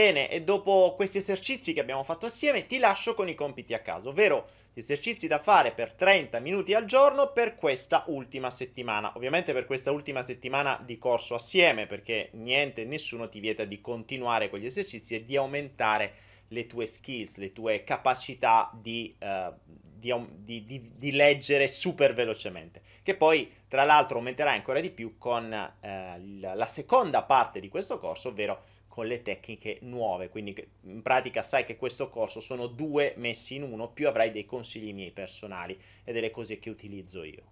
Bene, e dopo questi esercizi che abbiamo fatto assieme ti lascio con i compiti a caso, ovvero gli esercizi da fare per 30 minuti al giorno per questa ultima settimana. Ovviamente per questa ultima settimana di corso assieme, perché niente, nessuno ti vieta di continuare con gli esercizi e di aumentare le tue skills, le tue capacità di, uh, di, di, di, leggere super velocemente, che poi tra l'altro aumenterà ancora di più con uh, la seconda parte di questo corso, ovvero con le tecniche nuove. Quindi in pratica sai che questo corso sono due messi in uno, più avrai dei consigli miei personali e delle cose che utilizzo io.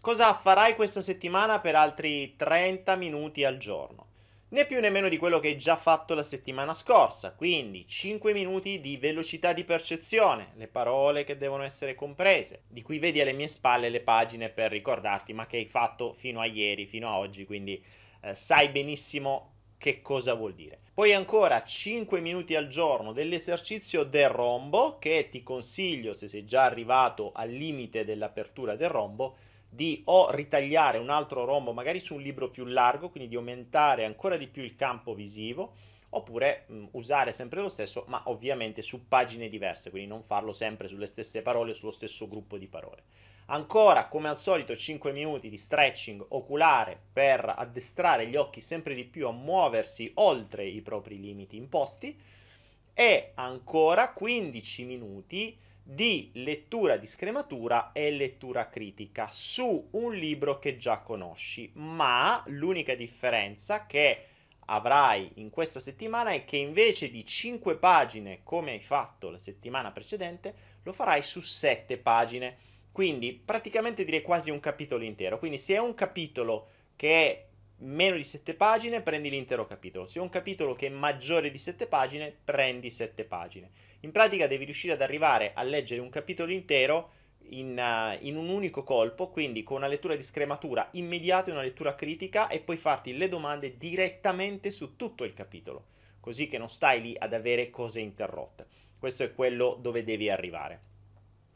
Cosa farai questa settimana per altri 30 minuti al giorno? Né più né meno di quello che hai già fatto la settimana scorsa, quindi 5 minuti di velocità di percezione, le parole che devono essere comprese, di cui vedi alle mie spalle le pagine per ricordarti ma che hai fatto fino a ieri, fino a oggi, quindi eh, sai benissimo che cosa vuol dire. Poi ancora 5 minuti al giorno dell'esercizio del rombo che ti consiglio se sei già arrivato al limite dell'apertura del rombo di o ritagliare un altro rombo magari su un libro più largo, quindi di aumentare ancora di più il campo visivo oppure mh, mm, usare sempre lo stesso, ma ovviamente su pagine diverse, quindi non farlo sempre sulle stesse parole o sullo stesso gruppo di parole. Ancora, come al solito, 5 minuti di stretching oculare per addestrare gli occhi sempre di più a muoversi oltre i propri limiti imposti e ancora 15 minuti di lettura di scrematura e lettura critica su un libro che già conosci, ma l'unica differenza è che avrai in questa settimana è che invece di 5 pagine come hai fatto la settimana precedente, lo farai su 7 pagine. Quindi praticamente direi quasi un capitolo intero. Quindi se è un capitolo che è meno di 7 pagine, prendi l'intero capitolo. Se è un capitolo che è maggiore di 7 pagine, prendi 7 pagine. In pratica devi riuscire ad arrivare a leggere un capitolo intero in, uh, in, un unico colpo, quindi con una lettura di scrematura immediata e una lettura critica e poi farti le domande direttamente su tutto il capitolo, così che non stai lì ad avere cose interrotte. Questo è quello dove devi arrivare.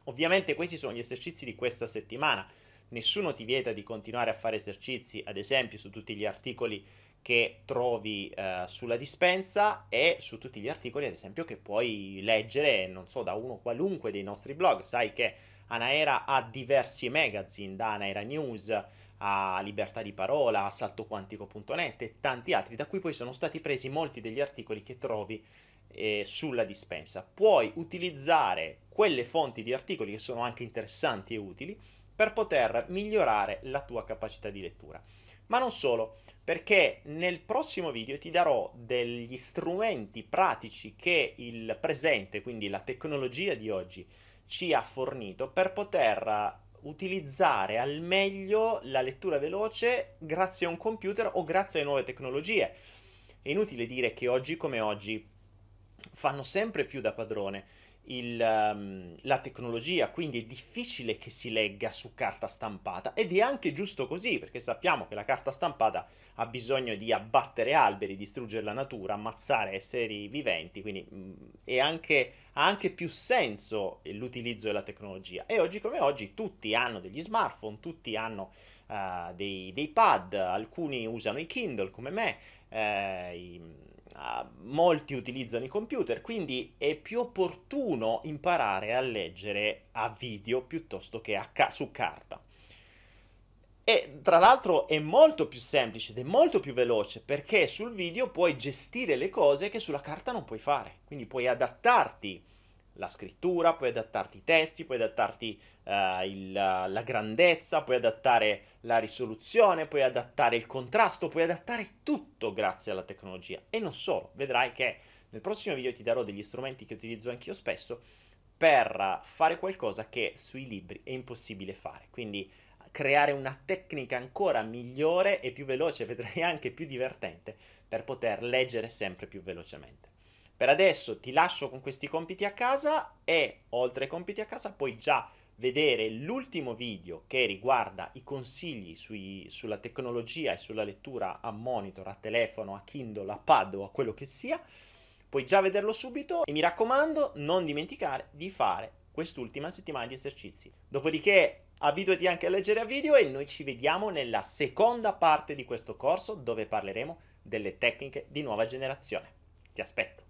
Ovviamente questi sono gli esercizi di questa settimana. Nessuno ti vieta di continuare a fare esercizi, ad esempio su tutti gli articoli che trovi eh, sulla dispensa e su tutti gli articoli, ad esempio, che puoi leggere, non so, da uno qualunque dei nostri blog. Sai che Anaera ha diversi magazine, da Anaera News a Libertà di Parola, a saltoquantico.net e tanti altri, da cui poi sono stati presi molti degli articoli che trovi eh, sulla dispensa. Puoi utilizzare quelle fonti di articoli che sono anche interessanti e utili per poter migliorare la tua capacità di lettura. Ma non solo, perché nel prossimo video ti darò degli strumenti pratici che il presente, quindi la tecnologia di oggi, ci ha fornito per poter utilizzare al meglio la lettura veloce grazie a un computer o grazie alle nuove tecnologie. È inutile dire che oggi come oggi fanno sempre più da padrone il, um, la tecnologia, quindi è difficile che si legga su carta stampata ed è anche giusto così perché sappiamo che la carta stampata ha bisogno di abbattere alberi, distruggere la natura, ammazzare esseri viventi, quindi mh, mm, anche, ha anche più senso l'utilizzo della tecnologia e oggi come oggi tutti hanno degli smartphone, tutti hanno uh, dei, dei, pad, alcuni usano i Kindle come me, eh, i, Ah, molti utilizzano i computer, quindi è più opportuno imparare a leggere a video piuttosto che ca- su carta. E tra l'altro è molto più semplice ed è molto più veloce perché sul video puoi gestire le cose che sulla carta non puoi fare, quindi puoi adattarti la scrittura, puoi adattarti i testi, puoi adattarti uh, il, la grandezza, puoi adattare la risoluzione, puoi adattare il contrasto, puoi adattare tutto grazie alla tecnologia. E non solo, vedrai che nel prossimo video ti darò degli strumenti che utilizzo anch'io spesso per fare qualcosa che sui libri è impossibile fare. Quindi creare una tecnica ancora migliore e più veloce, vedrai anche più divertente, per poter leggere sempre più velocemente. Per adesso ti lascio con questi compiti a casa e oltre ai compiti a casa puoi già vedere l'ultimo video che riguarda i consigli sui, sulla tecnologia e sulla lettura a monitor, a telefono, a Kindle, a pad o a quello che sia. Puoi già vederlo subito e mi raccomando non dimenticare di fare quest'ultima settimana di esercizi. Dopodiché abituati anche a leggere a video e noi ci vediamo nella seconda parte di questo corso dove parleremo delle tecniche di nuova generazione. Ti aspetto!